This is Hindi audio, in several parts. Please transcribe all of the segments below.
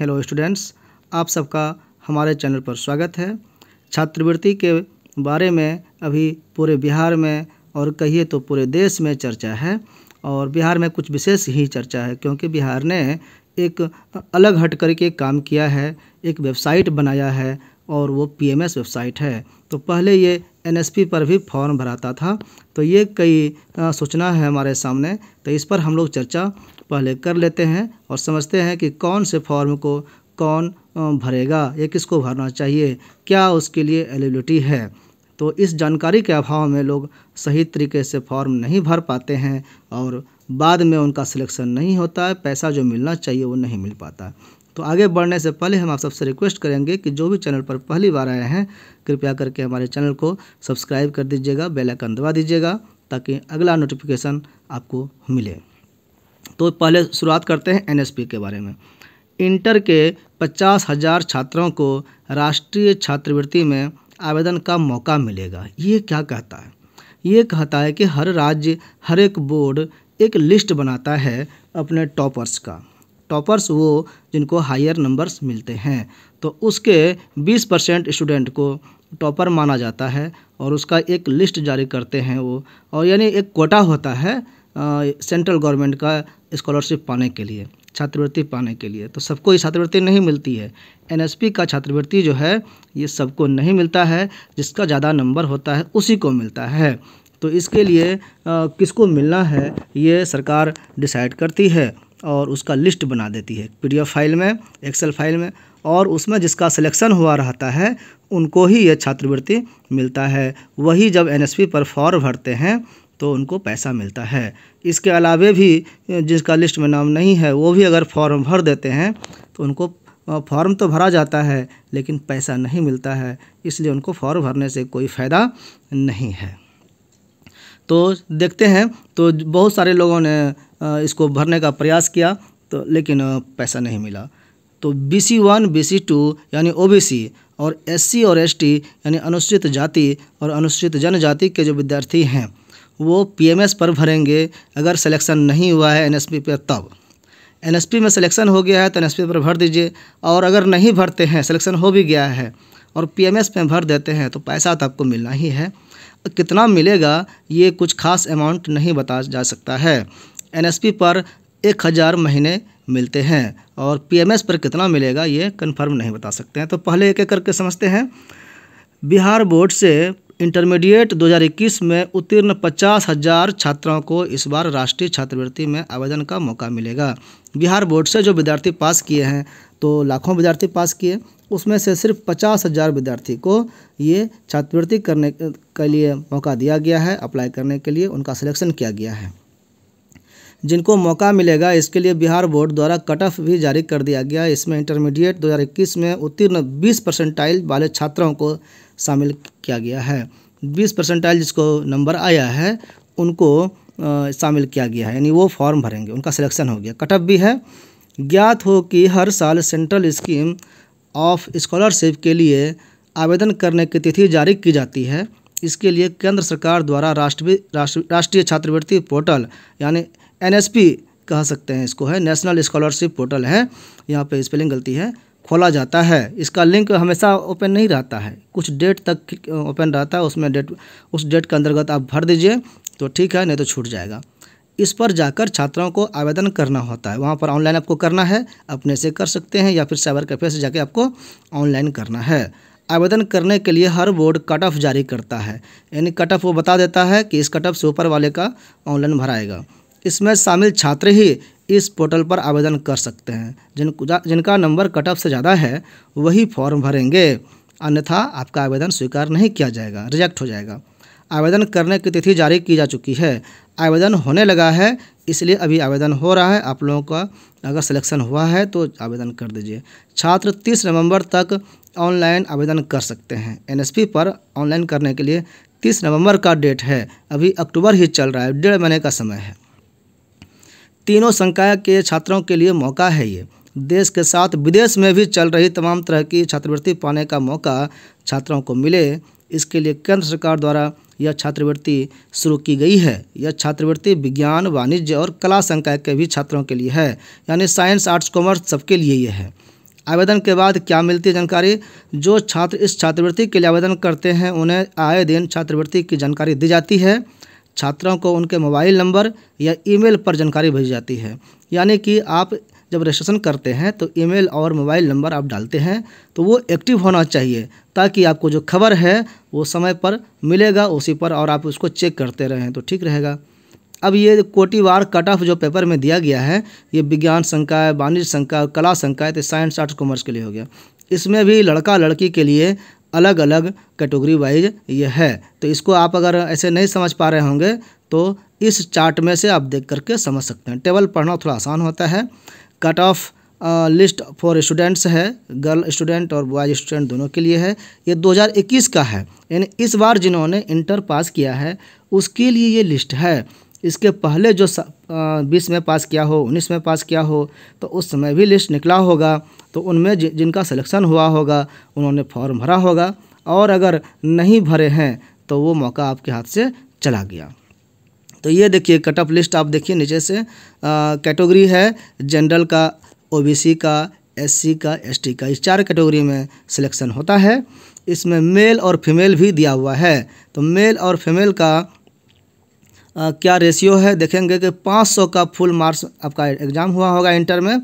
हेलो स्टूडेंट्स आप सबका हमारे चैनल पर स्वागत है छात्रवृत्ति के बारे में अभी पूरे बिहार में और कहिए तो पूरे देश में चर्चा है और बिहार में कुछ विशेष ही चर्चा है क्योंकि बिहार ने एक अलग हट करके काम किया है एक वेबसाइट बनाया है और वो पीएमएस वेबसाइट है तो पहले ये एनएसपी पर भी फॉर्म भराता था तो ये कई सूचना है हमारे सामने तो इस पर हम लोग चर्चा पहले कर लेते हैं और समझते हैं कि कौन से फॉर्म को कौन भरेगा या किसको भरना चाहिए क्या उसके लिए एलिबिलिटी है तो इस जानकारी के अभाव में लोग सही तरीके से फॉर्म नहीं भर पाते हैं और बाद में उनका सिलेक्शन नहीं होता है पैसा जो मिलना चाहिए वो नहीं मिल पाता तो आगे बढ़ने से पहले हम आप सबसे रिक्वेस्ट करेंगे कि जो भी चैनल पर पहली बार आए हैं कृपया करके हमारे चैनल को सब्सक्राइब कर दीजिएगा बेल आइकन दबा दीजिएगा ताकि अगला नोटिफिकेशन आपको मिले तो पहले शुरुआत करते हैं एनएसपी के बारे में इंटर के पचास हज़ार छात्रों को राष्ट्रीय छात्रवृत्ति में आवेदन का मौका मिलेगा ये क्या कहता है ये कहता है कि हर राज्य हर एक बोर्ड एक लिस्ट बनाता है अपने टॉपर्स का टॉपर्स वो जिनको हायर नंबर्स मिलते हैं तो उसके 20 परसेंट स्टूडेंट को टॉपर माना जाता है और उसका एक लिस्ट जारी करते हैं वो और यानी एक कोटा होता है सेंट्रल गवर्नमेंट का स्कॉलरशिप पाने के लिए छात्रवृत्ति पाने के लिए तो सबको ये छात्रवृत्ति नहीं मिलती है एनएसपी का छात्रवृत्ति जो है ये सबको नहीं मिलता है जिसका ज़्यादा नंबर होता है उसी को मिलता है तो इसके लिए आ, किसको मिलना है ये सरकार डिसाइड करती है और उसका लिस्ट बना देती है पी फाइल में एक्सेल फाइल में और उसमें जिसका सिलेक्शन हुआ रहता है उनको ही यह छात्रवृत्ति मिलता है वही जब एनएसपी पर फॉर्म भरते हैं तो उनको पैसा मिलता है इसके अलावे भी जिसका लिस्ट में नाम नहीं है वो भी अगर फॉर्म भर देते हैं तो उनको फॉर्म तो भरा जाता है लेकिन पैसा नहीं मिलता है इसलिए उनको फॉर्म भरने से कोई फ़ायदा नहीं है तो देखते हैं तो बहुत सारे लोगों ने इसको भरने का प्रयास किया तो लेकिन पैसा नहीं मिला तो B C one B C two यानी ओ बी सी और एस सी और एस टी यानी अनुसूचित जाति और अनुसूचित जनजाति के जो विद्यार्थी हैं वो पीएमएस पर भरेंगे अगर सिलेक्शन नहीं हुआ है एनएसपी पर तब एनएसपी में सिलेक्शन हो गया है तो एनएसपी पर भर दीजिए और अगर नहीं भरते हैं सिलेक्शन हो भी गया है और पीएमएस पर भर देते हैं तो पैसा तो आपको मिलना ही है कितना मिलेगा ये कुछ खास अमाउंट नहीं बताया जा सकता है पी पर एक हज़ार महीने मिलते हैं और एस पर कितना मिलेगा ये कन्फर्म नहीं बता सकते हैं तो पहले एक एक करके समझते हैं बिहार बोर्ड से इंटरमीडिएट 2021 में उत्तीर्ण पचास हजार छात्राओं को इस बार राष्ट्रीय छात्रवृत्ति में आवेदन का मौका मिलेगा बिहार बोर्ड से जो विद्यार्थी पास किए हैं तो लाखों विद्यार्थी पास किए उसमें से सिर्फ पचास हज़ार विद्यार्थी को ये छात्रवृत्ति करने के लिए मौका दिया गया है अप्लाई करने के लिए उनका सिलेक्शन किया गया है जिनको मौका मिलेगा इसके लिए बिहार बोर्ड द्वारा कट ऑफ भी जारी कर दिया गया इसमें इंटरमीडिएट 2021 में उत्तीर्ण 20 परसेंटाइल वाले छात्रों को शामिल किया गया है बीस परसेंटाइल जिसको नंबर आया है उनको शामिल किया गया है यानी वो फॉर्म भरेंगे उनका सिलेक्शन हो गया कटअप भी है ज्ञात हो कि हर साल सेंट्रल स्कीम ऑफ स्कॉलरशिप के लिए आवेदन करने की तिथि जारी की जाती है इसके लिए केंद्र सरकार द्वारा राष्ट्रीय राष्ट्रीय छात्रवृत्ति पोर्टल यानी एनएसपी कह सकते हैं इसको है नेशनल स्कॉलरशिप पोर्टल है यहाँ पे स्पेलिंग गलती है खोला जाता है इसका लिंक हमेशा ओपन नहीं रहता है कुछ डेट तक ओपन रहता है उसमें डेट उस डेट के अंतर्गत आप भर दीजिए तो ठीक है नहीं तो छूट जाएगा इस पर जाकर छात्रों को आवेदन करना होता है वहाँ पर ऑनलाइन आपको करना है अपने से कर सकते हैं या फिर साइबर कैफे से जाके आपको ऑनलाइन करना है आवेदन करने के लिए हर बोर्ड कट ऑफ जारी करता है यानी कट ऑफ वो बता देता है कि इस कट ऑफ से ऊपर वाले का ऑनलाइन भराएगा इसमें शामिल छात्र ही इस पोर्टल पर आवेदन कर सकते हैं जिन जिनका नंबर कट ऑफ से ज़्यादा है वही फॉर्म भरेंगे अन्यथा आपका आवेदन स्वीकार नहीं किया जाएगा रिजेक्ट हो जाएगा आवेदन करने की तिथि जारी की जा चुकी है आवेदन होने लगा है इसलिए अभी आवेदन हो रहा है आप लोगों का अगर सिलेक्शन हुआ है तो आवेदन कर दीजिए छात्र तीस नवंबर तक ऑनलाइन आवेदन कर सकते हैं एनएसपी पर ऑनलाइन करने के लिए तीस नवंबर का डेट है अभी अक्टूबर ही चल रहा है डेढ़ महीने का समय है तीनों संकाय के छात्रों के लिए मौका है ये देश के साथ विदेश में भी चल रही तमाम तरह की छात्रवृत्ति पाने का मौका छात्रों को मिले इसके लिए केंद्र सरकार द्वारा यह छात्रवृत्ति शुरू की गई है यह छात्रवृत्ति विज्ञान वाणिज्य और कला संकाय के भी छात्रों के लिए है यानी साइंस आर्ट्स कॉमर्स सबके लिए यह है आवेदन के बाद क्या मिलती है जानकारी जो छात्र इस छात्रवृत्ति के लिए आवेदन करते हैं उन्हें आए दिन छात्रवृत्ति की जानकारी दी जाती है छात्रों को उनके मोबाइल नंबर या ईमेल पर जानकारी भेजी जाती है यानी कि आप जब रजिस्ट्रेशन करते हैं तो ईमेल और मोबाइल नंबर आप डालते हैं तो वो एक्टिव होना चाहिए ताकि आपको जो खबर है वो समय पर मिलेगा उसी पर और आप उसको चेक करते रहें तो ठीक रहेगा अब ये कोटिवार कट ऑफ जो पेपर में दिया गया है ये विज्ञान संकाय वाणिज्य संकाय कला संकाय तो साइंस आर्ट्स कॉमर्स के लिए हो गया इसमें भी लड़का लड़की के लिए अलग अलग कैटेगरी वाइज ये है तो इसको आप अगर ऐसे नहीं समझ पा रहे होंगे तो इस चार्ट में से आप देख करके समझ सकते हैं टेबल पढ़ना थोड़ा आसान होता है cut off list for students है गर्ल स्टूडेंट और बॉयज स्टूडेंट दोनों के लिए है ये 2021 का है यानी इस बार जिन्होंने इंटर पास किया है उसके लिए ये लिस्ट है इसके पहले जो बीस में पास किया हो उन्नीस में पास किया हो तो उस समय भी लिस्ट निकला होगा तो उनमें जिनका सिलेक्शन हुआ होगा उन्होंने फॉर्म भरा होगा और अगर नहीं भरे हैं तो वो मौका आपके हाथ से चला गया तो ये देखिए कट ऑफ लिस्ट आप देखिए नीचे से कैटेगरी है जनरल का ओबीसी का एससी का एसटी का इस चार कैटेगरी में सिलेक्शन होता है इसमें मेल और फीमेल भी दिया हुआ है तो मेल और फीमेल का आ, क्या रेशियो है देखेंगे कि 500 का फुल मार्क्स आपका एग्ज़ाम हुआ होगा इंटर में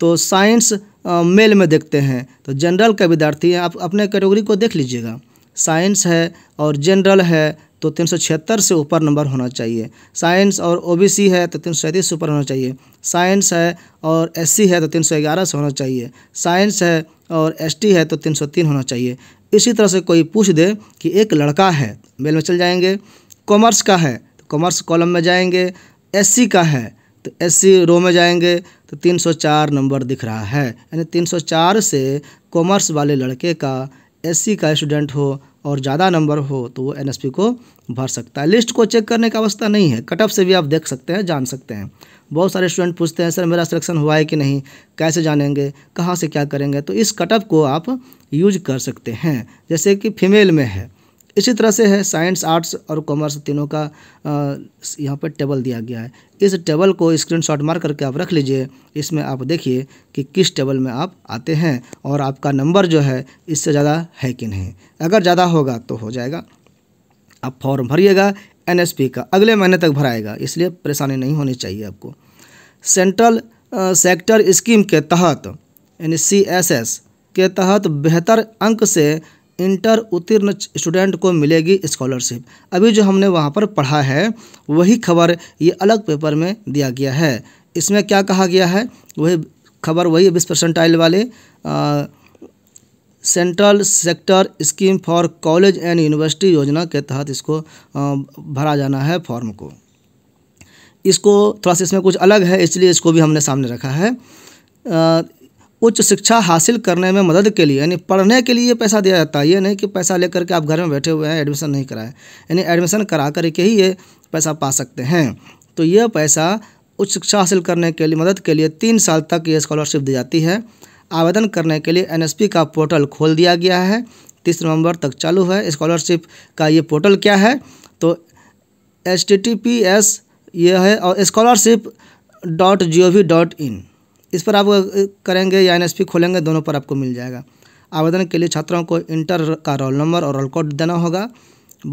तो साइंस मेल में देखते हैं तो जनरल का विद्यार्थी है आप अपने कैटेगरी को देख लीजिएगा साइंस है और जनरल है तो तीन सौ छिहत्तर से ऊपर नंबर होना चाहिए साइंस और ओबीसी है तो तीन सौ से ऊपर होना चाहिए साइंस है और एससी है तो तीन सौ ग्यारह से होना चाहिए साइंस है और एसटी है तो तीन सौ तीन होना चाहिए इसी तरह से कोई पूछ दे कि एक लड़का है मेल में चल जाएंगे कॉमर्स का है तो कॉमर्स कॉलम में जाएंगे एससी का है तो एस रो में जाएंगे तो 304 नंबर दिख रहा है यानी 304 से कॉमर्स वाले लड़के का एससी का स्टूडेंट हो और ज़्यादा नंबर हो तो वो एनएसपी को भर सकता है लिस्ट को चेक करने का अवस्था नहीं है कटअप से भी आप देख सकते हैं जान सकते हैं बहुत सारे स्टूडेंट पूछते हैं सर मेरा सिलेक्शन हुआ है कि नहीं कैसे जानेंगे कहाँ से क्या करेंगे तो इस कटअप को आप यूज कर सकते हैं जैसे कि फीमेल में है इसी तरह से है साइंस आर्ट्स और कॉमर्स तीनों का यहाँ पर टेबल दिया गया है इस टेबल को स्क्रीनशॉट मार करके आप रख लीजिए इसमें आप देखिए कि किस टेबल में आप आते हैं और आपका नंबर जो है इससे ज़्यादा है कि नहीं अगर ज़्यादा होगा तो हो जाएगा आप फॉर्म भरिएगा एनएसपी का अगले महीने तक भराएगा इसलिए परेशानी नहीं होनी चाहिए आपको सेंट्रल सेक्टर स्कीम के तहत यानी सी के तहत बेहतर अंक से इंटर उत्तीर्ण स्टूडेंट को मिलेगी स्कॉलरशिप अभी जो हमने वहाँ पर पढ़ा है वही खबर ये अलग पेपर में दिया गया है इसमें क्या कहा गया है वही खबर वही बीस परसेंटाइल वाले आ, central sector scheme for college and university योजना के तहत इसको भरा जाना है फॉर्म को इसको थोड़ा सा इसमें कुछ अलग है इसलिए इसको भी हमने सामने रखा है उच्च शिक्षा हासिल करने में मदद के लिए यानी पढ़ने के लिए पैसा दिया जाता है ये नहीं कि पैसा लेकर के आप घर में बैठे हुए हैं एडमिशन नहीं कराए यानी एडमिशन करा करके ही ये पैसा पा सकते हैं तो यह पैसा उच्च शिक्षा हासिल करने के लिए मदद के लिए तीन साल तक ये स्कॉलरशिप दी जाती है आवेदन करने के लिए एन का पोर्टल खोल दिया गया है तीस नवंबर तक चालू है स्कॉलरशिप का ये पोर्टल क्या है तो H T T P S ये है और scholarship dot G O V dot in इस पर आप करेंगे या एन खोलेंगे दोनों पर आपको मिल जाएगा आवेदन के लिए छात्रों को इंटर का रोल नंबर और रोल कोड देना होगा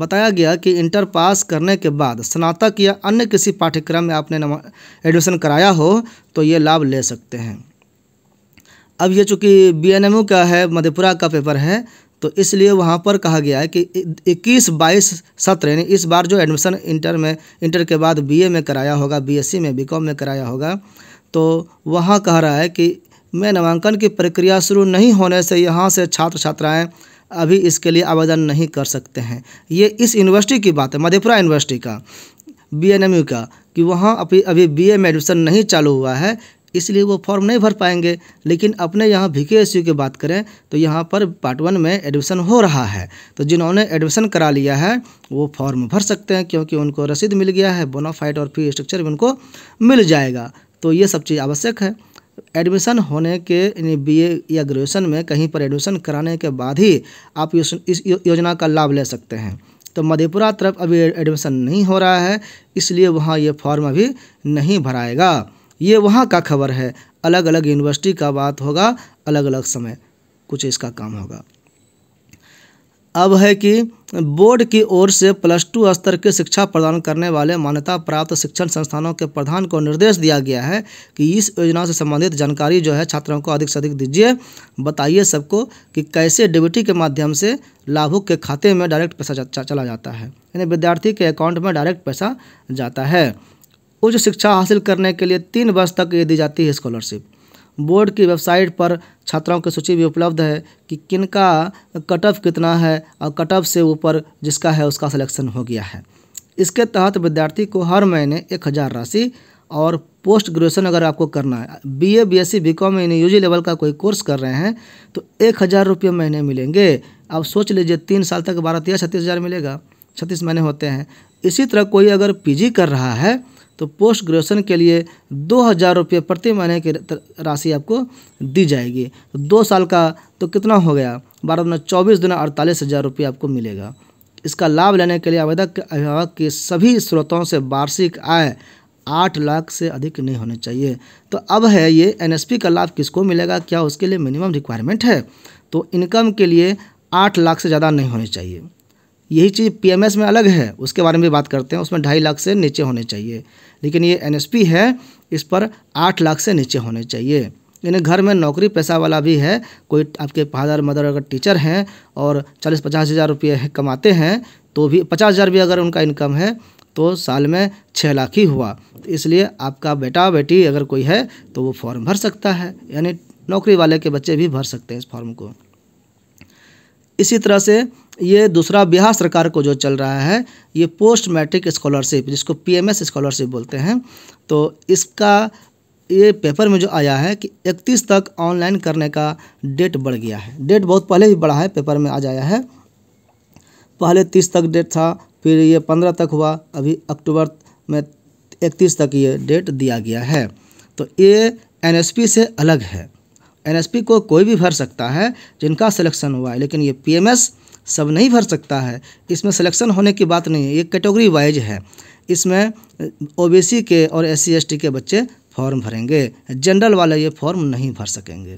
बताया गया कि इंटर पास करने के बाद स्नातक या अन्य किसी पाठ्यक्रम में आपने एडमिशन कराया हो तो ये लाभ ले सकते हैं अब ये चूँकि बी का है मधेपुरा का पेपर है तो इसलिए वहाँ पर कहा गया है कि 21 बाईस सत्र यानी इस बार जो एडमिशन इंटर में इंटर के बाद बीए में कराया होगा बीएससी में बीकॉम में कराया होगा तो वहाँ कह रहा है कि मैं नामांकन की प्रक्रिया शुरू नहीं होने से यहाँ से छात्र छात्राएँ अभी इसके लिए आवेदन नहीं कर सकते हैं ये इस यूनिवर्सिटी की बात है मधेपुरा यूनिवर्सिटी का बी का कि वहाँ अभी अभी बी में एडमिशन नहीं चालू हुआ है इसलिए वो फॉर्म नहीं भर पाएंगे लेकिन अपने यहाँ भी के की बात करें तो यहाँ पर पार्ट वन में एडमिशन हो रहा है तो जिन्होंने एडमिशन करा लिया है वो फॉर्म भर सकते हैं क्योंकि उनको रसीद मिल गया है बोनाफाइड और फी स्ट्रक्चर भी उनको मिल जाएगा तो ये सब चीज़ आवश्यक है एडमिशन होने के यानी बीए या ग्रेजुएशन में कहीं पर एडमिशन कराने के बाद ही आप इस योजना का लाभ ले सकते हैं तो मधेपुरा तरफ अभी एडमिशन नहीं हो रहा है इसलिए वहाँ ये फॉर्म अभी नहीं भराएगा ये वहाँ का खबर है अलग अलग यूनिवर्सिटी का बात होगा अलग अलग समय कुछ इसका काम होगा अब है कि बोर्ड की ओर से प्लस टू स्तर की शिक्षा प्रदान करने वाले मान्यता प्राप्त शिक्षण संस्थानों के प्रधान को निर्देश दिया गया है कि इस योजना से संबंधित जानकारी जो है छात्रों को अधिक से अधिक दीजिए बताइए सबको कि कैसे डिब्यूटी के माध्यम से लाभुक के खाते में डायरेक्ट पैसा जा, चला जाता है यानी विद्यार्थी के अकाउंट में डायरेक्ट पैसा जाता है उच्च शिक्षा हासिल करने के लिए तीन वर्ष तक ये दी जाती है स्कॉलरशिप बोर्ड की वेबसाइट पर छात्राओं की सूची भी उपलब्ध है कि किन का कट ऑफ कितना है और कट ऑफ से ऊपर जिसका है उसका सिलेक्शन हो गया है इसके तहत विद्यार्थी को हर महीने एक हज़ार राशि और पोस्ट ग्रेजुएशन अगर आपको करना है B A B S C B com में यू लेवल का कोई कोर्स कर रहे हैं तो एक हज़ार रुपये महीने मिलेंगे आप सोच लीजिए तीन साल तक बारह तेरह छत्तीस हज़ार मिलेगा छत्तीस महीने होते हैं इसी तरह कोई अगर जी कर रहा है तो पोस्ट ग्रेजुएशन के लिए दो हज़ार रुपये प्रति महीने की राशि आपको दी जाएगी तो दो साल का तो कितना हो गया बारह दुना चौबीस दिन अड़तालीस हज़ार रुपये आपको मिलेगा इसका लाभ लेने के लिए आवेदक अभिभावक के सभी स्रोतों से वार्षिक आय आठ लाख से अधिक नहीं होने चाहिए तो अब है ये एन का लाभ किसको मिलेगा क्या उसके लिए मिनिमम रिक्वायरमेंट है तो इनकम के लिए आठ लाख से ज़्यादा नहीं होने चाहिए यही चीज़ पीएमएस में अलग है उसके बारे में भी बात करते हैं उसमें ढाई लाख से नीचे होने चाहिए लेकिन ये एनएसपी है इस पर आठ लाख से नीचे होने चाहिए यानी घर में नौकरी पैसा वाला भी है कोई आपके फादर मदर अगर टीचर हैं और चालीस पचास हज़ार रुपये कमाते हैं तो भी पचास हज़ार भी अगर उनका इनकम है तो साल में छः लाख ही हुआ तो इसलिए आपका बेटा बेटी अगर कोई है तो वो फॉर्म भर सकता है यानी नौकरी वाले के बच्चे भी भर सकते हैं इस फॉर्म को इसी तरह से ये दूसरा बिहार सरकार को जो चल रहा है ये पोस्ट मैट्रिक स्कॉलरशिप जिसको पीएमएस स्कॉलरशिप बोलते हैं तो इसका ये पेपर में जो आया है कि 31 तक ऑनलाइन करने का डेट बढ़ गया है डेट बहुत पहले भी बढ़ा है पेपर में आ जाया है पहले 30 तक डेट था फिर ये 15 तक हुआ अभी अक्टूबर में 31 तक ये डेट दिया गया है तो ये एन से अलग है एन को कोई भी भर सकता है जिनका सिलेक्शन हुआ है लेकिन ये पी सब नहीं भर सकता है इसमें सिलेक्शन होने की बात नहीं है ये कैटेगरी वाइज है इसमें ओबीसी के और एस सी के बच्चे फॉर्म भरेंगे जनरल वाले ये फॉर्म नहीं भर सकेंगे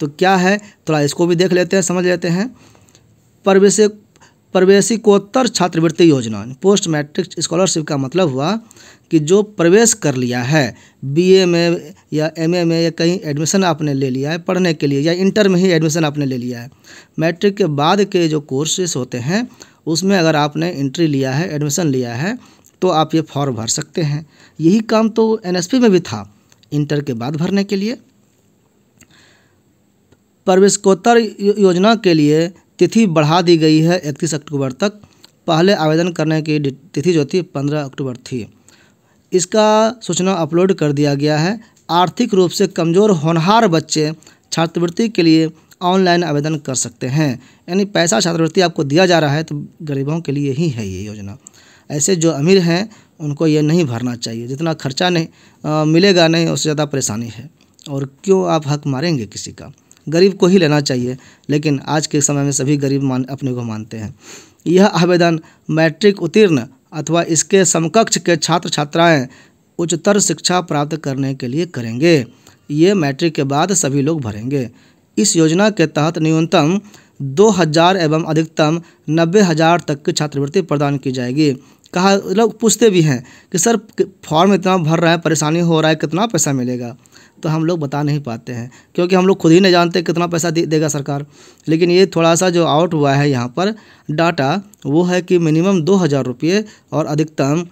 तो क्या है थोड़ा इसको भी देख लेते हैं समझ लेते हैं प्रवेश प्रवेशिकोत्तर छात्रवृत्ति योजना पोस्ट मैट्रिक स्कॉलरशिप का मतलब हुआ कि जो प्रवेश कर लिया है बीए में या एमए में या कहीं एडमिशन आपने ले लिया है पढ़ने के लिए या इंटर में ही एडमिशन आपने ले लिया है मैट्रिक के बाद के जो कोर्सेस होते हैं उसमें अगर आपने इंट्री लिया है एडमिशन लिया है तो आप ये फॉर्म भर सकते हैं यही काम तो पी में भी था इंटर के बाद भरने के लिए प्रवेशकोत्तर योजना के लिए तिथि बढ़ा दी गई है इकतीस अक्टूबर तक पहले आवेदन करने की तिथि जो थी पंद्रह अक्टूबर थी इसका सूचना अपलोड कर दिया गया है आर्थिक रूप से कमज़ोर होनहार बच्चे छात्रवृत्ति के लिए ऑनलाइन आवेदन कर सकते हैं यानी पैसा छात्रवृत्ति आपको दिया जा रहा है तो गरीबों के लिए ही है ये योजना ऐसे जो अमीर हैं उनको ये नहीं भरना चाहिए जितना खर्चा नहीं आ, मिलेगा नहीं उससे ज़्यादा परेशानी है और क्यों आप हक मारेंगे किसी का गरीब को ही लेना चाहिए लेकिन आज के समय में सभी गरीब मान अपने को मानते हैं यह आवेदन मैट्रिक उत्तीर्ण अथवा इसके समकक्ष के छात्र छात्राएं उच्चतर शिक्षा प्राप्त करने के लिए करेंगे ये मैट्रिक के बाद सभी लोग भरेंगे इस योजना के तहत न्यूनतम दो हज़ार एवं अधिकतम नब्बे हज़ार तक की छात्रवृत्ति प्रदान की जाएगी कहा लोग पूछते भी हैं कि सर फॉर्म इतना भर रहा है परेशानी हो रहा है कितना पैसा मिलेगा तो हम लोग बता नहीं पाते हैं क्योंकि हम लोग खुद ही नहीं जानते कितना पैसा दे, देगा सरकार लेकिन ये थोड़ा सा जो आउट हुआ है यहाँ पर डाटा वो है कि मिनिमम दो हज़ार रुपये और अधिकतम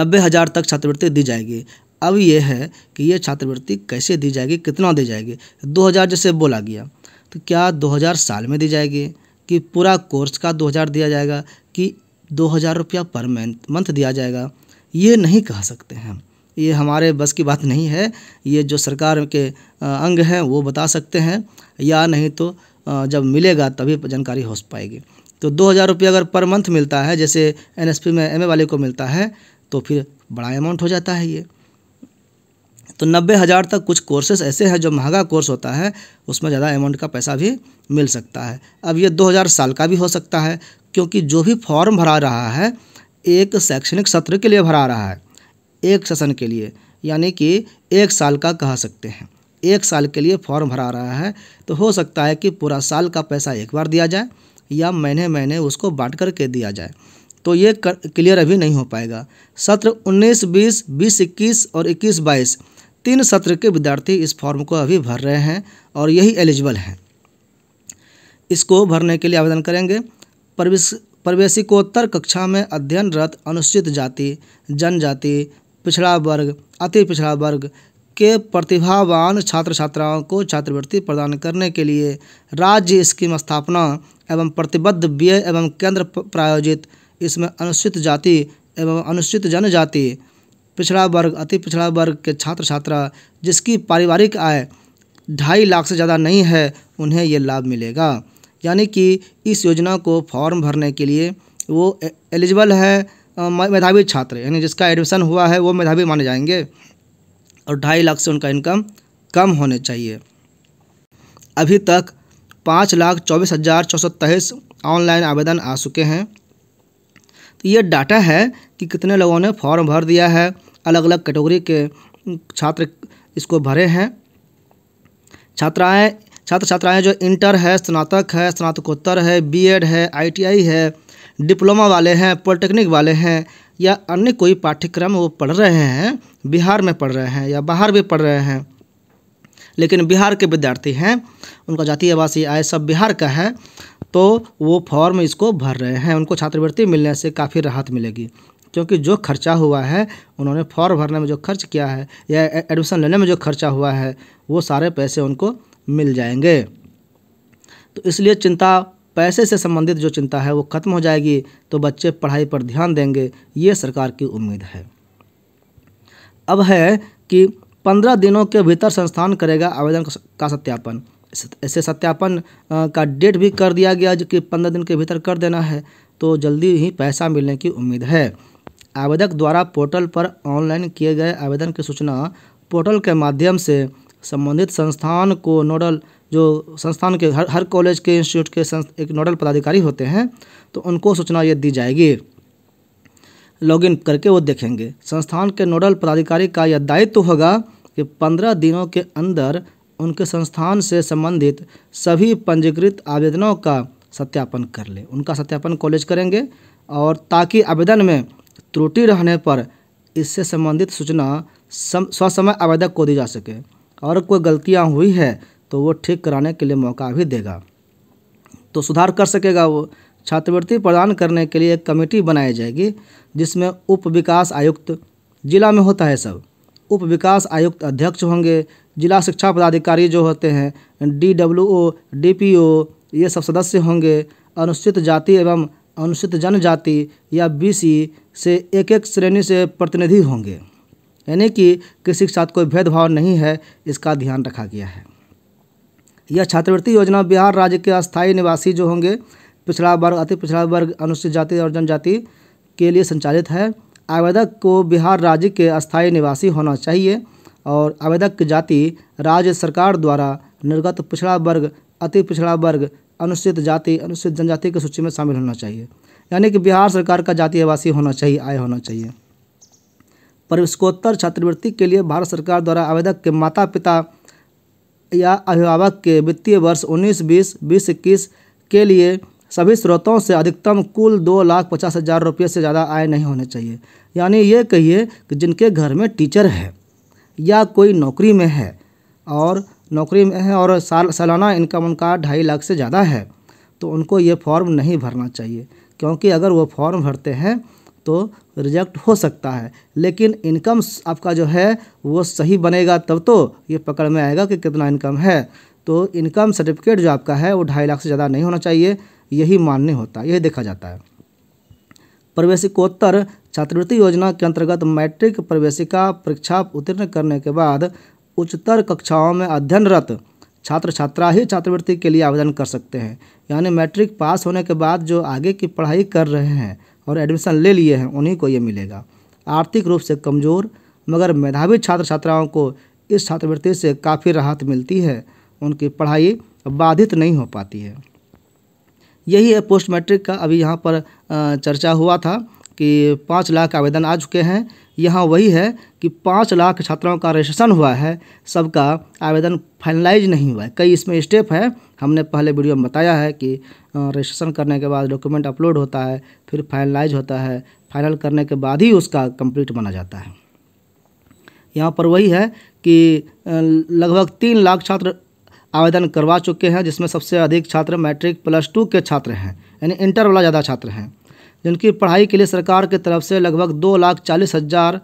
नब्बे हज़ार तक छात्रवृत्ति दी जाएगी अब ये है कि ये छात्रवृत्ति कैसे दी जाएगी कितना दी जाएगी दो हज़ार जैसे बोला गया तो क्या दो हज़ार साल में दी जाएगी कि पूरा कोर्स का दो हज़ार दिया जाएगा कि दो हज़ार रुपया पर मंथ दिया जाएगा ये नहीं कह सकते हैं ये हमारे बस की बात नहीं है ये जो सरकार के अंग हैं वो बता सकते हैं या नहीं तो जब मिलेगा तभी जानकारी हो पाएगी तो दो हज़ार रुपये अगर पर मंथ मिलता है जैसे एनएसपी में एमए वाले को मिलता है तो फिर बड़ा अमाउंट हो जाता है ये तो नब्बे हज़ार तक कुछ कोर्सेज ऐसे हैं जो महंगा कोर्स होता है उसमें ज़्यादा अमाउंट का पैसा भी मिल सकता है अब ये दो हज़ार साल का भी हो सकता है क्योंकि जो भी फॉर्म भरा रहा है एक शैक्षणिक सत्र के लिए भरा रहा है एक सेशन के लिए यानी कि एक साल का कह सकते हैं एक साल के लिए फॉर्म भरा रहा है तो हो सकता है कि पूरा साल का पैसा एक बार दिया जाए या महीने महीने उसको बांट कर के दिया जाए तो ये क्लियर अभी नहीं हो पाएगा सत्र 19, 20, 20, 21 और 21, 22 तीन सत्र के विद्यार्थी इस फॉर्म को अभी भर रहे हैं और यही एलिजिबल हैं इसको भरने के लिए आवेदन करेंगे प्रवेश प्रवेशिकोत्तर कक्षा में अध्ययनरत अनुसूचित जाति जनजाति पिछड़ा वर्ग अति पिछड़ा वर्ग के प्रतिभावान छात्र छात्राओं को छात्रवृत्ति प्रदान करने के लिए राज्य स्कीम स्थापना एवं प्रतिबद्ध व्यय एवं केंद्र प्रायोजित इसमें अनुसूचित जाति एवं अनुसूचित जनजाति पिछड़ा वर्ग अति पिछड़ा वर्ग के छात्र छात्रा जिसकी पारिवारिक आय ढाई लाख से ज़्यादा नहीं है उन्हें ये लाभ मिलेगा यानी कि इस योजना को फॉर्म भरने के लिए वो एलिजिबल है मेधावी छात्र यानी जिसका एडमिशन हुआ है वो मेधावी माने जाएंगे और ढाई लाख से उनका इनकम कम होने चाहिए अभी तक पाँच लाख चौबीस हज़ार छः सौ तेईस ऑनलाइन आवेदन आ चुके हैं तो ये डाटा है कि कितने लोगों ने फॉर्म भर दिया है अलग अलग कैटेगरी के छात्र इसको भरे हैं छात्राएं छात्र छात्राएं जो इंटर है स्नातक है स्नातकोत्तर है बीएड है आईटीआई है डिप्लोमा वाले हैं पॉलिटेक्निक वाले हैं या अन्य कोई पाठ्यक्रम वो पढ़ रहे हैं बिहार में पढ़ रहे हैं या बाहर भी पढ़ रहे हैं लेकिन बिहार के विद्यार्थी हैं उनका जातीय आवासीय आय सब बिहार का है तो वो फॉर्म इसको भर रहे हैं उनको छात्रवृत्ति मिलने से काफ़ी राहत मिलेगी क्योंकि जो खर्चा हुआ है उन्होंने फॉर्म भरने में जो खर्च किया है या एडमिशन लेने में जो खर्चा हुआ है वो सारे पैसे उनको मिल जाएंगे तो इसलिए चिंता पैसे से संबंधित जो चिंता है वो ख़त्म हो जाएगी तो बच्चे पढ़ाई पर ध्यान देंगे ये सरकार की उम्मीद है अब है कि पंद्रह दिनों के भीतर संस्थान करेगा आवेदन का सत्यापन ऐसे सत्यापन का डेट भी कर दिया गया जो कि पंद्रह दिन के भीतर कर देना है तो जल्दी ही पैसा मिलने की उम्मीद है आवेदक द्वारा पोर्टल पर ऑनलाइन किए गए आवेदन की सूचना पोर्टल के माध्यम से संबंधित संस्थान को नोडल जो संस्थान के हर हर कॉलेज के इंस्टीट्यूट के एक नोडल पदाधिकारी होते हैं तो उनको सूचना ये दी जाएगी लॉगिन करके वो देखेंगे संस्थान के नोडल पदाधिकारी का यह दायित्व तो होगा कि पंद्रह दिनों के अंदर उनके संस्थान से संबंधित सभी पंजीकृत आवेदनों का सत्यापन कर ले उनका सत्यापन कॉलेज करेंगे और ताकि आवेदन में त्रुटि रहने पर इससे संबंधित सूचना सम, स्वसमय आवेदक को दी जा सके और कोई गलतियाँ हुई है तो वो ठीक कराने के लिए मौका भी देगा तो सुधार कर सकेगा वो छात्रवृत्ति प्रदान करने के लिए एक कमेटी बनाई जाएगी जिसमें उप विकास आयुक्त जिला में होता है सब उप विकास आयुक्त अध्यक्ष होंगे जिला शिक्षा पदाधिकारी जो होते हैं D W O D P O ये सब सदस्य होंगे अनुसूचित जाति एवं अनुसूचित जनजाति या बी से एक एक श्रेणी से प्रतिनिधि होंगे यानी कि किसी के साथ कोई भेदभाव नहीं है इसका ध्यान रखा गया है यह छात्रवृत्ति योजना बिहार राज्य के अस्थायी निवासी जो होंगे पिछड़ा वर्ग अति पिछड़ा वर्ग अनुसूचित जाति और जनजाति के लिए संचालित है आवेदक को बिहार राज्य के अस्थायी निवासी होना चाहिए और आवेदक की जाति राज्य सरकार द्वारा निर्गत पिछड़ा वर्ग अति पिछड़ा वर्ग अनुसूचित जाति अनुसूचित जनजाति की सूची में शामिल होना चाहिए यानी कि बिहार सरकार का आवासी होना चाहिए आय होना चाहिए पर छात्रवृत्ति के लिए भारत सरकार द्वारा आवेदक के माता पिता या अभिभावक के वित्तीय वर्ष उन्नीस बीस बीस इक्कीस के लिए सभी स्रोतों से अधिकतम कुल दो लाख पचास हज़ार रुपये से ज़्यादा आय नहीं होने चाहिए यानी ये कहिए कि जिनके घर में टीचर है या कोई नौकरी में है और नौकरी में है और साल सालाना इनकम उनका ढाई लाख से ज़्यादा है तो उनको ये फॉर्म नहीं भरना चाहिए क्योंकि अगर वो फॉर्म भरते हैं तो रिजेक्ट हो सकता है लेकिन इनकम आपका जो है वो सही बनेगा तब तो ये पकड़ में आएगा कि कितना इनकम है तो इनकम सर्टिफिकेट जो आपका है वो ढाई लाख से ज़्यादा नहीं होना चाहिए यही मान्य होता है यही देखा जाता है प्रवेशिकोत्तर छात्रवृत्ति योजना के अंतर्गत मैट्रिक प्रवेशिका परीक्षा उत्तीर्ण करने के बाद उच्चतर कक्षाओं में अध्ययनरत छात्र छात्रा ही छात्रवृत्ति के लिए आवेदन कर सकते हैं यानी मैट्रिक पास होने के बाद जो आगे की पढ़ाई कर रहे हैं और एडमिशन ले लिए हैं उन्हीं को ये मिलेगा आर्थिक रूप से कमज़ोर मगर मेधावी छात्र छात्राओं को इस छात्रवृत्ति से काफ़ी राहत मिलती है उनकी पढ़ाई बाधित नहीं हो पाती है यही है पोस्ट मैट्रिक का अभी यहाँ पर चर्चा हुआ था कि पाँच लाख आवेदन आ चुके हैं यहाँ वही है कि पाँच लाख छात्राओं का रजिस्ट्रेशन हुआ है सबका आवेदन फाइनलाइज नहीं हुआ है कई इसमें स्टेप है हमने पहले वीडियो में बताया है कि रजिस्ट्रेशन करने के बाद डॉक्यूमेंट अपलोड होता है फिर फाइनलाइज होता है फाइनल करने के बाद ही उसका कंप्लीट माना जाता है यहाँ पर वही है कि लगभग तीन लाख छात्र आवेदन करवा चुके हैं जिसमें सबसे अधिक छात्र मैट्रिक प्लस टू के छात्र हैं यानी इंटर वाला ज़्यादा छात्र हैं जिनकी पढ़ाई के लिए सरकार की तरफ से लगभग दो लाख चालीस हज़ार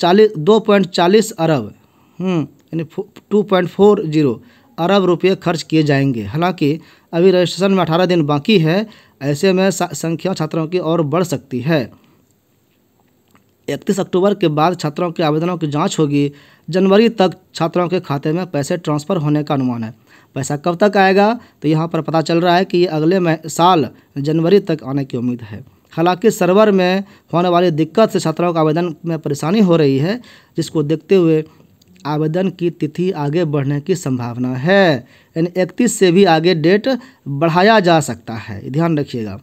चालीस दो पॉइंट चालीस अरब हम्म, यानी टू पॉइंट फोर जीरो अरब रुपये खर्च किए जाएंगे हालांकि अभी रजिस्ट्रेशन में अठारह दिन बाकी है ऐसे में संख्या छात्रों की और बढ़ सकती है इकतीस अक्टूबर के बाद छात्रों के आवेदनों की जाँच होगी जनवरी तक छात्रों के खाते में पैसे ट्रांसफ़र होने का अनुमान है पैसा कब तक आएगा तो यहाँ पर पता चल रहा है कि ये अगले साल जनवरी तक आने की उम्मीद है हालांकि सर्वर में होने वाली दिक्कत से छात्राओं को आवेदन में परेशानी हो रही है जिसको देखते हुए आवेदन की तिथि आगे बढ़ने की संभावना है यानी इकतीस से भी आगे डेट बढ़ाया जा सकता है ध्यान रखिएगा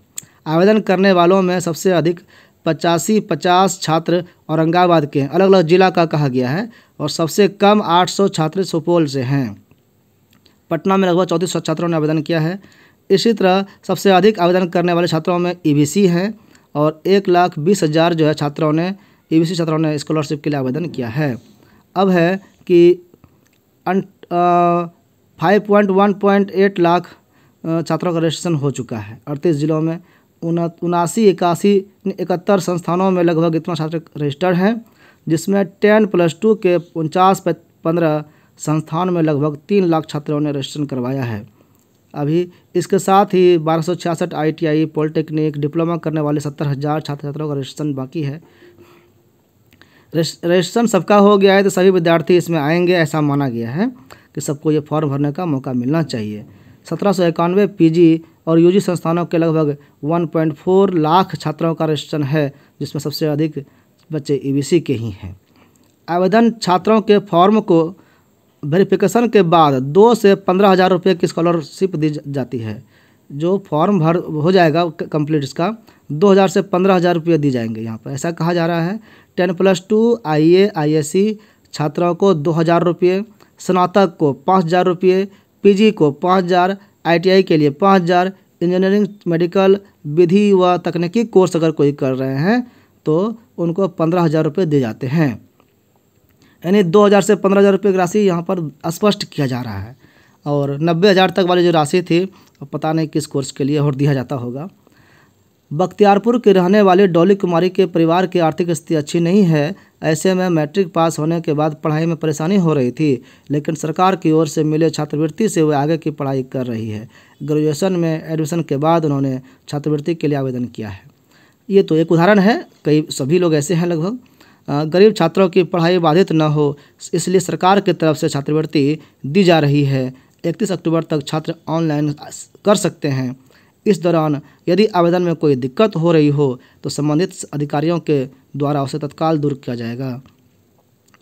आवेदन करने वालों में सबसे अधिक पचासी पचास छात्र औरंगाबाद के अलग अलग जिला का कहा गया है और सबसे कम 800 छात्र सुपौल से हैं पटना में लगभग चौंतीस छात्रों ने आवेदन किया है इसी तरह सबसे अधिक आवेदन करने वाले छात्रों में ई e हैं और एक लाख बीस हज़ार जो है छात्रों ने ई e छात्रों ने स्कॉलरशिप के लिए आवेदन किया है अब है कि five point one point eight lakh छात्रों का रजिस्ट्रेशन हो चुका है अड़तीस ज़िलों में उनासी इक्यासी इकहत्तर संस्थानों में लगभग इतना छात्र रजिस्टर्ड हैं जिसमें टेन प्लस टू के उनचास पंद्रह संस्थान में लगभग तीन लाख छात्रों ने रजिस्ट्रेशन करवाया है अभी इसके साथ ही बारह सौ छियासठ I T I polytechnic diploma करने वाले सत्तर हज़ार छात्र छात्राओं का रजिस्ट्रेशन बाकी है रजिस्ट्रेशन सबका हो गया है तो सभी विद्यार्थी इसमें आएंगे ऐसा माना गया है कि सबको ये फॉर्म भरने का मौका मिलना चाहिए सत्रह सौ इक्यानवे पी और यूजी संस्थानों के लगभग 1.4 लाख छात्रों का रजिस्ट्रेशन है जिसमें सबसे अधिक बच्चे ई के ही हैं आवेदन छात्रों के फॉर्म को वेरिफिकेशन के बाद दो से पंद्रह हज़ार रुपये की स्कॉलरशिप दी जाती है जो फॉर्म भर हो जाएगा कम्प्लीट इसका दो हज़ार से पंद्रह हज़ार रुपये दी जाएंगे यहाँ पर ऐसा कहा जा रहा है ten plus two I A I S C छात्राओं को दो हज़ार रुपये स्नातक को पाँच हज़ार रुपये पी जी को पाँच हज़ार आई टी आई के लिए पाँच हज़ार इंजीनियरिंग मेडिकल विधि व तकनीकी कोर्स अगर कोई कर रहे हैं तो उनको पंद्रह हज़ार रुपये दिए जाते हैं यानी दो हज़ार से पंद्रह हज़ार रुपये की राशि यहाँ पर स्पष्ट किया जा रहा है और नब्बे हज़ार तक वाली जो राशि थी पता नहीं किस कोर्स के लिए और दिया जाता होगा बख्तियारपुर के रहने वाले डोली कुमारी के परिवार की आर्थिक स्थिति अच्छी नहीं है ऐसे में मैट्रिक पास होने के बाद पढ़ाई में परेशानी हो रही थी लेकिन सरकार की ओर से मिले छात्रवृत्ति से वह आगे की पढ़ाई कर रही है ग्रेजुएशन में एडमिशन के बाद उन्होंने छात्रवृत्ति के लिए आवेदन किया है ये तो एक उदाहरण है कई सभी लोग ऐसे हैं लगभग गरीब छात्रों की पढ़ाई बाधित न हो इसलिए सरकार की तरफ से छात्रवृत्ति दी जा रही है इकतीस अक्टूबर तक छात्र ऑनलाइन कर सकते हैं इस दौरान यदि आवेदन में कोई दिक्कत हो रही हो तो संबंधित अधिकारियों के द्वारा उसे तत्काल दूर किया जाएगा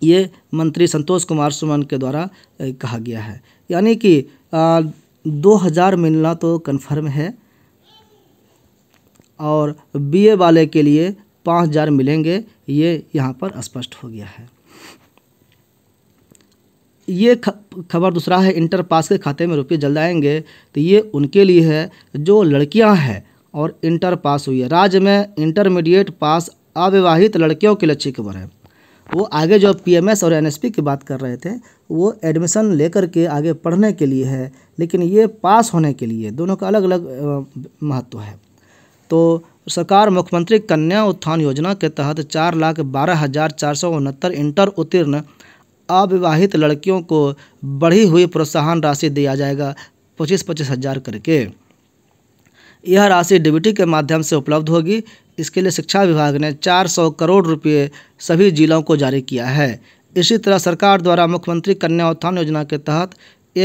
ये मंत्री संतोष कुमार सुमन के द्वारा कहा गया है यानी कि दो हज़ार मिलना तो कन्फर्म है और बीए वाले के लिए पाँच हजार मिलेंगे ये यहाँ पर स्पष्ट हो गया है ये खबर दूसरा है इंटर पास के खाते में रुपये जल्द आएंगे तो ये उनके लिए है जो लड़कियां हैं और इंटर पास हुई है राज्य में इंटरमीडिएट पास अविवाहित लड़कियों के लक्ष्य खबर है वो आगे जो पीएमएस और एनएसपी की बात कर रहे थे वो एडमिशन लेकर के आगे पढ़ने के लिए है लेकिन ये पास होने के लिए दोनों का अलग अलग महत्व है तो सरकार मुख्यमंत्री कन्या उत्थान योजना के तहत चार लाख बारह हज़ार चार सौ उनहत्तर इंटर उत्तीर्ण अविवाहित लड़कियों को बढ़ी हुई प्रोत्साहन राशि दिया जाएगा पच्चीस पच्चीस हज़ार करके यह राशि डिबिटी के माध्यम से उपलब्ध होगी इसके लिए शिक्षा विभाग ने 400 करोड़ रुपये सभी जिलों को जारी किया है इसी तरह सरकार द्वारा मुख्यमंत्री कन्या उत्थान योजना के तहत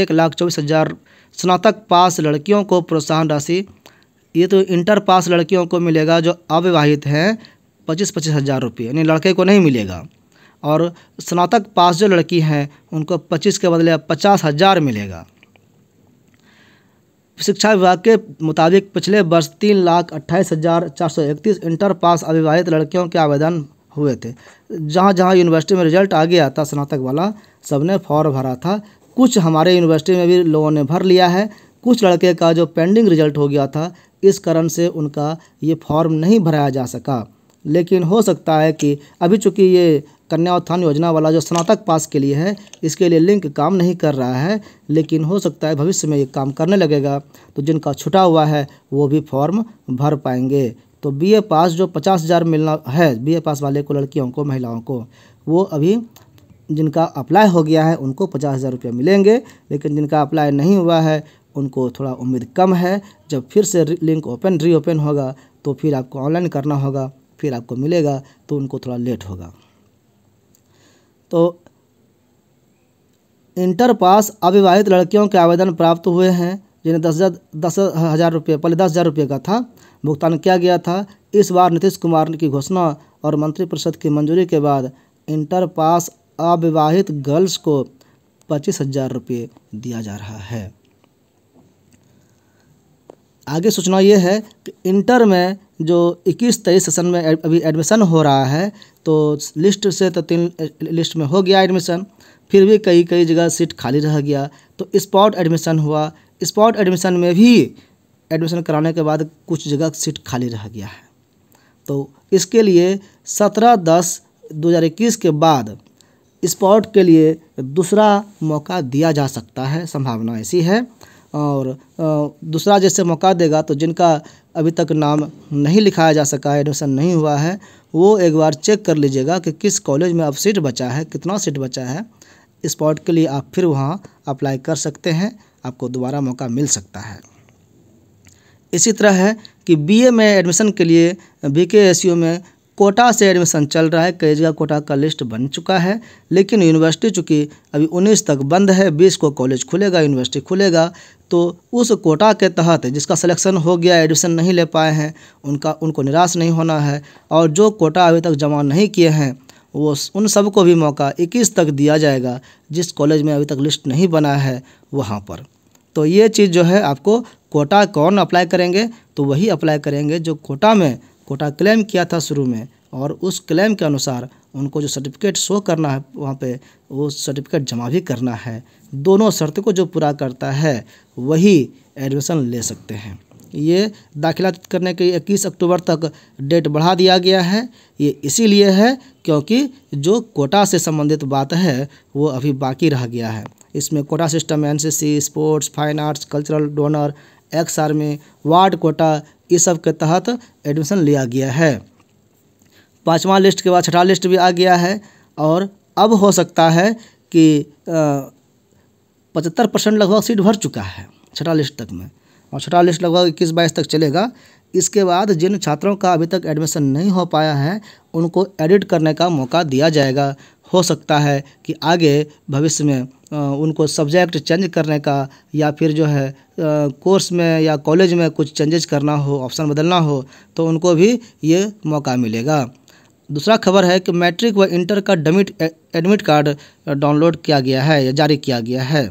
एक लाख चौबीस हज़ार स्नातक पास लड़कियों को प्रोत्साहन राशि ये तो इंटर पास लड़कियों को मिलेगा जो अविवाहित हैं पच्चीस पच्चीस हज़ार रुपये यानी लड़के को नहीं मिलेगा और स्नातक पास जो लड़की हैं उनको पच्चीस के बदले पचास हज़ार मिलेगा शिक्षा विभाग के मुताबिक पिछले वर्ष तीन लाख अट्ठाईस हज़ार चार सौ इकतीस इंटर पास अविवाहित लड़कियों के आवेदन हुए थे जहाँ जहाँ यूनिवर्सिटी में रिजल्ट आ गया था स्नातक वाला सब ने फॉर्म भरा था कुछ हमारे यूनिवर्सिटी में भी लोगों ने भर लिया है कुछ लड़के का जो पेंडिंग रिजल्ट हो गया था इस कारण से उनका ये फॉर्म नहीं भराया जा सका लेकिन हो सकता है कि अभी चूंकि ये कन्या उत्थान योजना वाला जो स्नातक पास के लिए है इसके लिए लिंक काम नहीं कर रहा है लेकिन हो सकता है भविष्य में ये काम करने लगेगा तो जिनका छुटा हुआ है वो भी फॉर्म भर पाएंगे तो बीए पास जो पचास हज़ार मिलना है बीए पास वाले को लड़कियों को महिलाओं को वो अभी जिनका अप्लाई हो गया है उनको पचास हज़ार रुपये मिलेंगे लेकिन जिनका अप्लाई नहीं हुआ है उनको थोड़ा उम्मीद कम है जब फिर से लिंक ओपन रीओपन होगा तो फिर आपको ऑनलाइन करना होगा फिर आपको मिलेगा तो उनको थोड़ा लेट होगा तो इंटर पास अविवाहित लड़कियों के आवेदन प्राप्त हुए हैं जिन्हें दस हज़ार दस हज़ार रुपये पहले दस हज़ार रुपये का था भुगतान किया गया था इस बार नीतीश कुमार की घोषणा और मंत्रिपरिषद की मंजूरी के बाद इंटर पास अविवाहित गर्ल्स को पच्चीस हज़ार रुपये दिया जा रहा है आगे सूचना ये है कि इंटर में जो इक्कीस तेईस सेशन में अभी एडमिशन हो रहा है तो लिस्ट से तो तीन लिस्ट में हो गया एडमिशन फिर भी कई कई जगह सीट खाली रह गया तो स्पॉट एडमिशन हुआ स्पॉट एडमिशन में भी एडमिशन कराने के बाद कुछ जगह सीट खाली रह गया है तो इसके लिए सत्रह दस दो हज़ार इक्कीस के बाद स्पॉट के लिए दूसरा मौका दिया जा सकता है संभावना ऐसी है और दूसरा जैसे मौका देगा तो जिनका अभी तक नाम नहीं लिखाया जा सका है एडमिशन नहीं हुआ है वो एक बार चेक कर लीजिएगा कि किस कॉलेज में अब सीट बचा है कितना सीट बचा है स्पॉट के लिए आप फिर वहाँ अप्लाई कर सकते हैं आपको दोबारा मौका मिल सकता है इसी तरह है कि बीए में एडमिशन के लिए बी के एस यू में कोटा से एडमिशन चल रहा है जगह कोटा का लिस्ट बन चुका है लेकिन यूनिवर्सिटी चूँकि अभी 19 तक बंद है 20 को कॉलेज खुलेगा यूनिवर्सिटी खुलेगा तो उस कोटा के तहत जिसका सिलेक्शन हो गया एडमिशन नहीं ले पाए हैं उनका उनको निराश नहीं होना है और जो कोटा अभी तक जमा नहीं किए हैं वो उन सबको भी मौका इक्कीस तक दिया जाएगा जिस कॉलेज में अभी तक लिस्ट नहीं बना है वहाँ पर तो ये चीज़ जो है आपको कोटा कौन अप्लाई करेंगे तो वही अप्लाई करेंगे जो कोटा में कोटा क्लेम किया था शुरू में और उस क्लेम के अनुसार उनको जो सर्टिफिकेट शो करना है वहाँ पे वो सर्टिफिकेट जमा भी करना है दोनों शर्त को जो पूरा करता है वही एडमिशन ले सकते हैं ये दाखिला करने के 21 अक्टूबर तक डेट बढ़ा दिया गया है ये इसीलिए है क्योंकि जो कोटा से संबंधित बात है वो अभी बाकी रह गया है इसमें quota system NCC sports fine arts cultural donor ex army ward quota इस सब के तहत एडमिशन लिया गया है पाँचवा लिस्ट के बाद छठा लिस्ट भी आ गया है और अब हो सकता है कि पचहत्तर परसेंट लगभग सीट भर चुका है छठा लिस्ट तक में और छठा लिस्ट लगभग इक्कीस बाईस तक चलेगा इसके बाद जिन छात्रों का अभी तक एडमिशन नहीं हो पाया है उनको एडिट करने का मौका दिया जाएगा हो सकता है कि आगे भविष्य में उनको सब्जेक्ट चेंज करने का या फिर जो है कोर्स में या कॉलेज में कुछ चेंजेज करना हो ऑप्शन बदलना हो तो उनको भी ये मौका मिलेगा दूसरा खबर है कि मैट्रिक व इंटर का डमिट एडमिट कार्ड डाउनलोड किया गया है या जारी किया गया है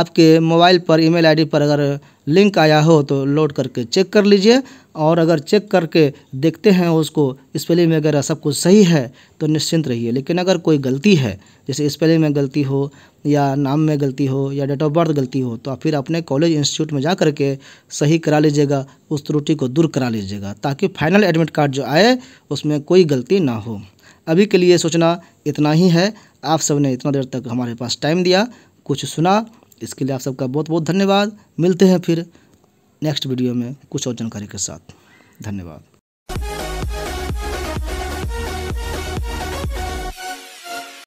आपके मोबाइल पर ईमेल आईडी पर अगर लिंक आया हो तो लोड करके चेक कर लीजिए और अगर चेक करके देखते हैं उसको स्पेलिंग वगैरह सब कुछ सही है तो निश्चिंत रहिए लेकिन अगर कोई गलती है जैसे स्पेलिंग में गलती हो या नाम में गलती हो या डेट ऑफ बर्थ गलती हो तो आप फिर अपने कॉलेज इंस्टीट्यूट में जा कर के सही करा लीजिएगा उस त्रुटि को दूर करा लीजिएगा ताकि फाइनल एडमिट कार्ड जो आए उसमें कोई गलती ना हो अभी के लिए सोचना इतना ही है आप सब ने इतना देर तक हमारे पास टाइम दिया कुछ सुना इसके लिए आप सबका बहुत बहुत धन्यवाद मिलते हैं फिर नेक्स्ट वीडियो में कुछ और जानकारी के साथ धन्यवाद